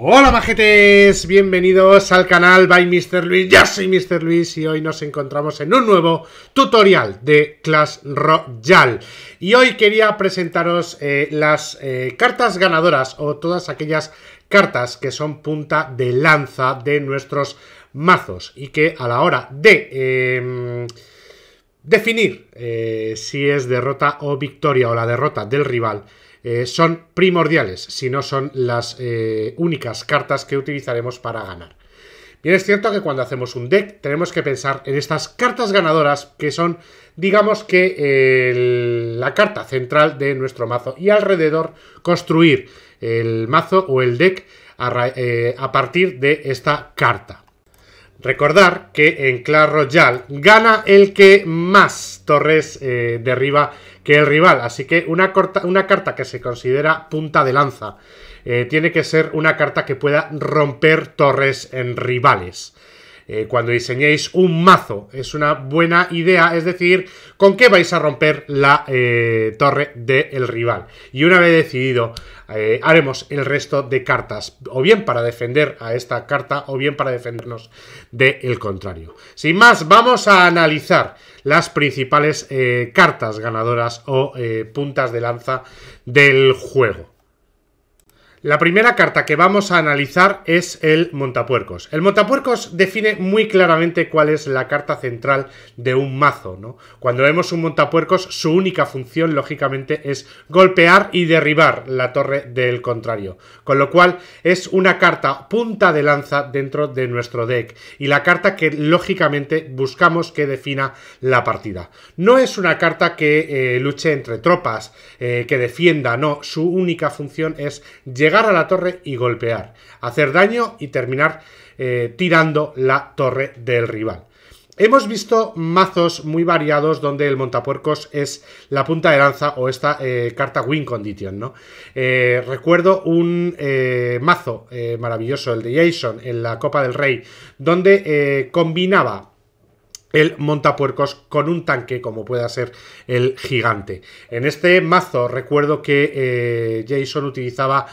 Hola majetes, bienvenidos al canal by Mr. Luis, ya soy Mr. Luis y hoy nos encontramos en un nuevo tutorial de Clash Royale y hoy quería presentaros eh, las eh, cartas ganadoras o todas aquellas cartas que son punta de lanza de nuestros mazos y que a la hora de em, definir eh, si es derrota o victoria o la derrota del rival eh, son primordiales, si no son las eh, únicas cartas que utilizaremos para ganar. Bien es cierto que cuando hacemos un deck tenemos que pensar en estas cartas ganadoras que son, digamos que, la carta central de nuestro mazo y alrededor construir el mazo o el deck a eh, partir de esta carta. Recordar que en Clash Royale gana el que más torres eh, derriba que el rival, así que una, carta que se considera punta de lanza eh, tiene que ser una carta que pueda romper torres en rivales. Eh, cuando diseñéis un mazo. Es una buena idea, es decir, con qué vais a romper la eh, torre del rival. Y una vez decidido, eh, haremos el resto de cartas, o bien para defender a esta carta, o bien para defendernos del contrario. Sin más, vamos a analizar las principales cartas ganadoras o puntas de lanza del juego. La primera carta que vamos a analizar es el montapuercos. El montapuercos define muy claramente cuál es la carta central de un mazo. ¿no? Cuando vemos un montapuercos, su única función, lógicamente, es golpear y derribar la torre del contrario. Con lo cual, es una carta punta de lanza dentro de nuestro deck. Y la carta que, lógicamente, buscamos que defina la partida. No es una carta que eh, luche entre tropas, eh, que defienda, no. Su única función es llegar a la torre y golpear, hacer daño y terminar eh, tirando la torre del rival. Hemos visto mazos muy variados donde el montapuercos es la punta de lanza o esta eh, carta win condition, ¿no? Eh, recuerdo un mazo maravilloso, el de Jason, en la Copa del Rey, donde combinaba el montapuercos con un tanque como pueda ser el gigante. En este mazo recuerdo que Jason utilizaba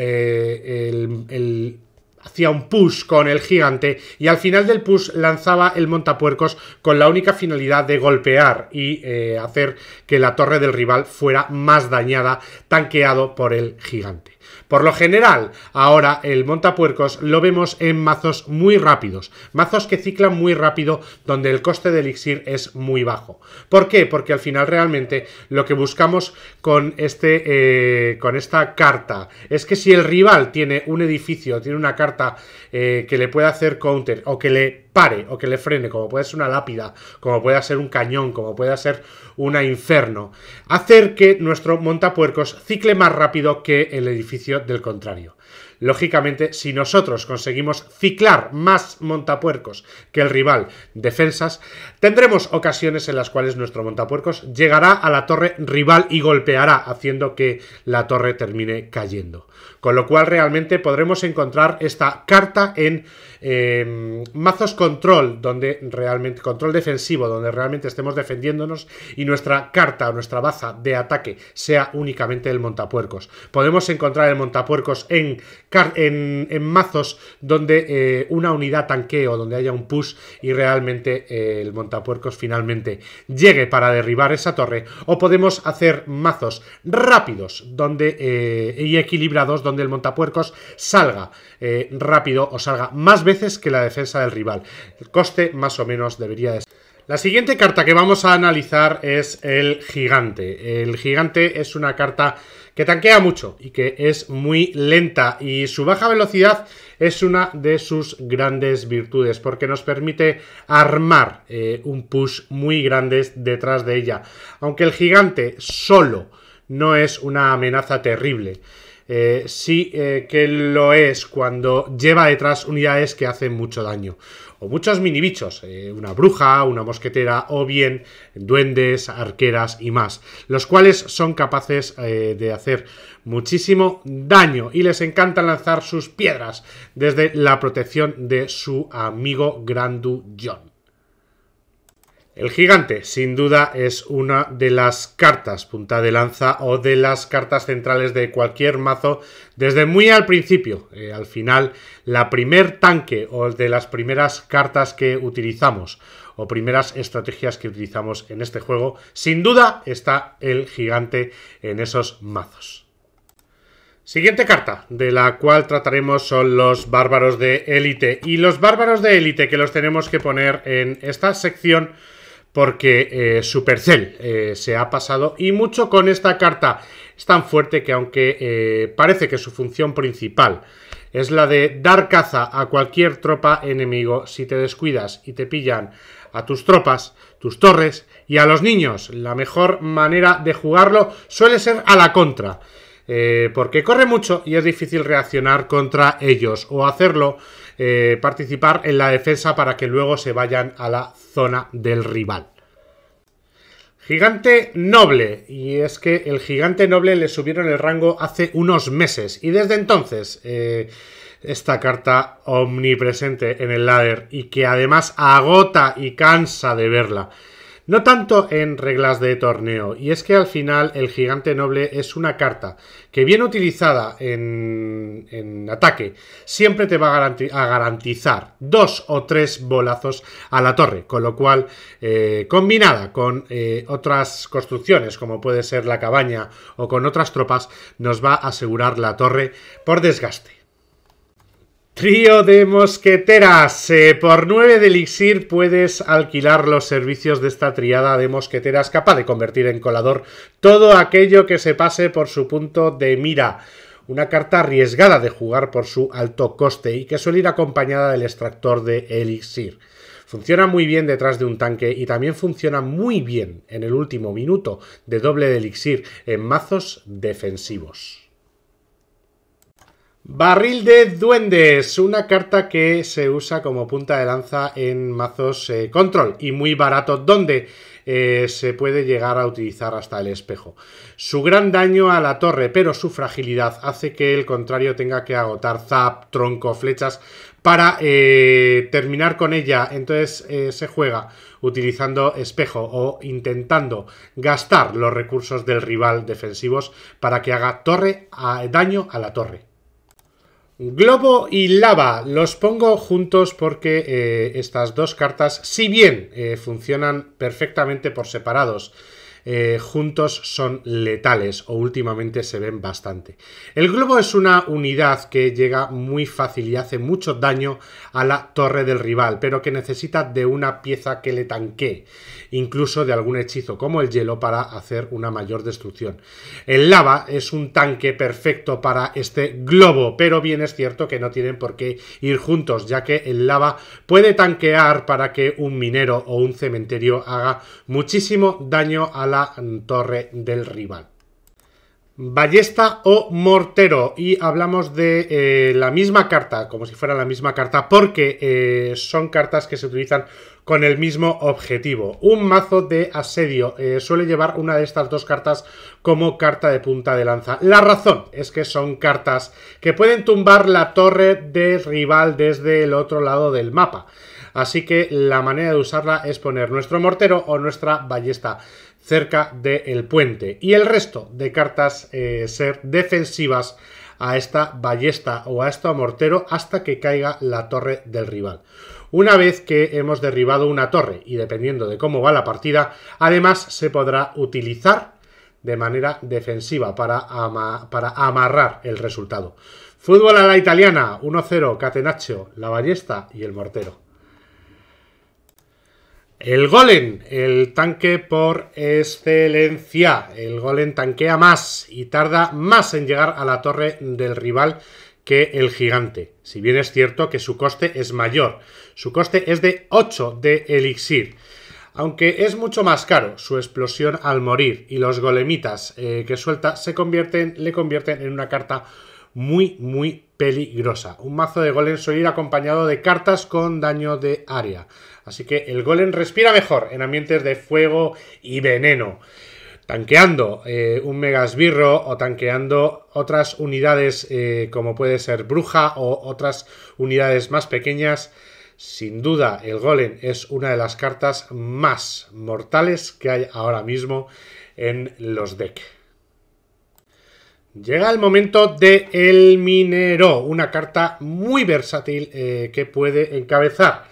eh, hacía un push con el gigante y al final del push lanzaba el montapuercos con la única finalidad de golpear y eh, hacer que la torre del rival fuera más dañada, tanqueado por el gigante. Por lo general, ahora el montapuercos lo vemos en mazos muy rápidos, mazos que ciclan muy rápido, donde el coste de elixir es muy bajo. ¿Por qué? Porque al final realmente lo que buscamos con, este, eh, con esta carta es que si el rival tiene un edificio, tiene una carta eh, que le pueda hacer counter o que le pare o que le frene, como puede ser una lápida, como puede ser un cañón, como puede ser un inferno, hacer que nuestro montapuercos cicle más rápido que el edificio del contrario. Lógicamente, si nosotros conseguimos ciclar más montapuercos que el rival defensas, tendremos ocasiones en las cuales nuestro montapuercos llegará a la torre rival y golpeará, haciendo que la torre termine cayendo. Con lo cual realmente podremos encontrar esta carta en em, mazos control, donde realmente, control defensivo, donde realmente estemos defendiéndonos y nuestra carta o nuestra baza de ataque sea únicamente el montapuercos. Podemos encontrar el montapuercos en en, en mazos donde eh, una unidad tanqueo, donde haya un push y realmente eh, el montapuercos finalmente llegue para derribar esa torre. O podemos hacer mazos rápidos donde, eh, y equilibrados donde el montapuercos salga rápido o salga más veces que la defensa del rival. El coste más o menos debería de ser... La siguiente carta que vamos a analizar es el gigante. El gigante es una carta que tanquea mucho y que es muy lenta y su baja velocidad es una de sus grandes virtudes porque nos permite armar eh, un push muy grande detrás de ella. Aunque el gigante solo no es una amenaza terrible. Eh, sí eh, que lo es cuando lleva detrás unidades que hacen mucho daño. O muchos mini bichos, eh, una bruja, una mosquetera o bien duendes, arqueras y más, los cuales son capaces de hacer muchísimo daño y les encanta lanzar sus piedras desde la protección de su amigo Grandu John. El gigante, sin duda, es una de las cartas punta de lanza o de las cartas centrales de cualquier mazo desde muy al principio. Eh, al final, la primer tanque o de las primeras cartas que utilizamos o primeras estrategias que utilizamos en este juego, sin duda está el gigante en esos mazos. Siguiente carta de la cual trataremos son los bárbaros de élite. Y los bárbaros de élite que los tenemos que poner en esta sección porque eh, Supercell eh, se ha pasado y mucho con esta carta. Es tan fuerte que aunque eh, parece que su función principal es la de dar caza a cualquier tropa enemigo, si te descuidas y te pillan a tus tropas, tus torres y a los niños, la mejor manera de jugarlo suele ser a la contra. Eh, porque corre mucho y es difícil reaccionar contra ellos o hacerlo, eh, participar en la defensa para que luego se vayan a la zona del rival. Gigante noble, y es que el gigante noble le subieron el rango hace unos meses, y desde entonces eh, esta carta omnipresente en el ladder y que además agota y cansa de verla. No tanto en reglas de torneo, y es que al final el gigante noble es una carta que bien utilizada en, ataque siempre te va a, garantizar dos o tres bolazos a la torre, con lo cual eh, combinada con eh, otras construcciones como puede ser la cabaña o con otras tropas nos va a asegurar la torre por desgaste. Trío de mosqueteras. Eh, por 9 de elixir puedes alquilar los servicios de esta triada de mosqueteras capaz de convertir en colador todo aquello que se pase por su punto de mira. Una carta arriesgada de jugar por su alto coste y que suele ir acompañada del extractor de elixir. Funciona muy bien detrás de un tanque y también funciona muy bien en el último minuto de doble de elixir en mazos defensivos. Barril de Duendes, una carta que se usa como punta de lanza en mazos eh, control y muy barato, donde eh, se puede llegar a utilizar hasta el espejo. Su gran daño a la torre, pero su fragilidad hace que el contrario tenga que agotar zap, tronco, flechas para eh, terminar con ella. Entonces se juega utilizando espejo o intentando gastar los recursos del rival defensivos para que haga torre a, daño a la torre. Globo y lava, los pongo juntos porque eh, estas dos cartas, si bien eh, funcionan perfectamente por separados, eh, juntos son letales o últimamente se ven bastante. El globo es una unidad que llega muy fácil y hace mucho daño a la torre del rival, pero que necesita de una pieza que le tanque incluso de algún hechizo como el hielo para hacer una mayor destrucción. El lava es un tanque perfecto para este globo, pero bien es cierto que no tienen por qué ir juntos, ya que el lava puede tanquear para que un minero o un cementerio haga muchísimo daño a la torre del rival. Ballesta o mortero. Y hablamos de eh, la misma carta, como si fuera la misma carta, porque eh, son cartas que se utilizan con el mismo objetivo. Un mazo de asedio eh, suele llevar una de estas dos cartas como carta de punta de lanza. La razón es que son cartas que pueden tumbar la torre del rival desde el otro lado del mapa. Así que la manera de usarla es poner nuestro mortero o nuestra ballesta cerca del puente. Y el resto de cartas eh, ser defensivas a esta ballesta o a este mortero hasta que caiga la torre del rival. Una vez que hemos derribado una torre y dependiendo de cómo va la partida, además se podrá utilizar de manera defensiva para, para amarrar el resultado. Fútbol a la italiana, 1-0, Catenaccio, la ballesta y el mortero. El golem, el tanque por excelencia. El golem tanquea más y tarda más en llegar a la torre del rival que el gigante. Si bien es cierto que su coste es mayor. Su coste es de 8 de elixir. Aunque es mucho más caro su explosión al morir y los golemitas eh, que suelta se convierten, le convierten en una carta muy, muy peligrosa. Un mazo de golem suele ir acompañado de cartas con daño de área. Así que el golem respira mejor en ambientes de fuego y veneno. Tanqueando eh, un mega o tanqueando otras unidades eh, como puede ser bruja o otras unidades más pequeñas. Sin duda el golem es una de las cartas más mortales que hay ahora mismo en los decks. Llega el momento de El Minero, una carta muy versátil eh, que puede encabezar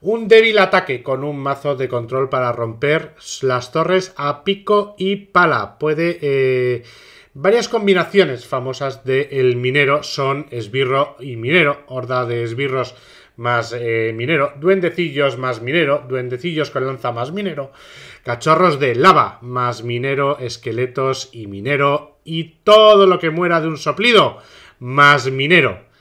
un débil ataque con un mazo de control para romper las torres a pico y pala. Puede... Eh, varias combinaciones famosas de El Minero son Esbirro y Minero, horda de esbirros más eh, minero, duendecillos más minero, duendecillos con lanza más minero, cachorros de lava más minero, esqueletos y minero, y todo lo que muera de un soplido más minero.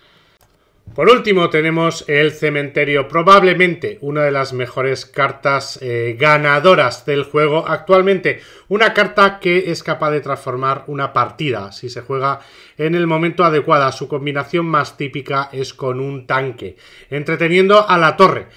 Por último tenemos el cementerio, probablemente una de las mejores cartas eh, ganadoras del juego actualmente. Una carta que es capaz de transformar una partida si se juega en el momento adecuado. Su combinación más típica es con un tanque, entreteniendo a la torre.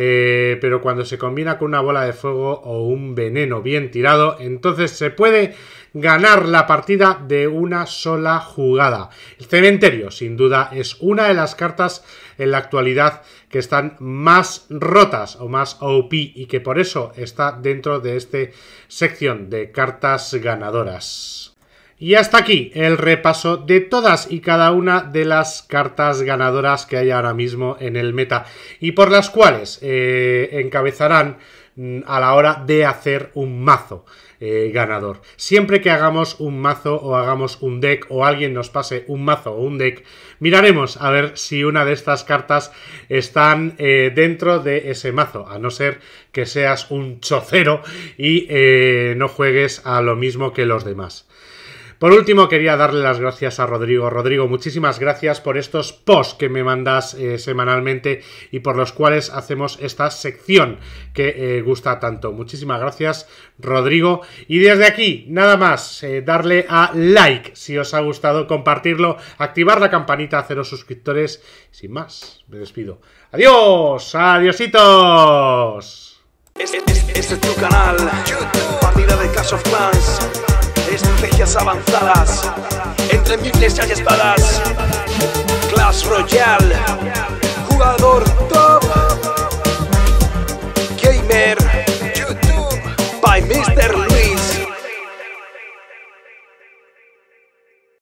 Eh, pero cuando se combina con una bola de fuego o un veneno bien tirado, entonces se puede ganar la partida de una sola jugada. El cementerio, sin duda, es una de las cartas en la actualidad que están más rotas o más OP y que por eso está dentro de esta sección de cartas ganadoras. Y hasta aquí el repaso de todas y cada una de las cartas ganadoras que hay ahora mismo en el meta y por las cuales eh, encabezarán mm, a la hora de hacer un mazo eh, ganador. Siempre que hagamos un mazo o hagamos un deck o alguien nos pase un mazo o un deck, miraremos a ver si una de estas cartas están eh, dentro de ese mazo, a no ser que seas un chocero y no juegues a lo mismo que los demás. Por último, quería darle las gracias a Rodrigo. Rodrigo, muchísimas gracias por estos posts que me mandas eh, semanalmente y por los cuales hacemos esta sección que eh, gusta tanto. Muchísimas gracias, Rodrigo. Y desde aquí, nada más, eh, darle a like si os ha gustado, compartirlo, activar la campanita, haceros suscriptores. Sin más, me despido. Adiós, ¡Adiósitos! Este, este, este, es tu canal, partida de Clash of estrategias avanzadas, entre miles y espadas. Clash Royale, jugador top, gamer, YouTube, by Mr.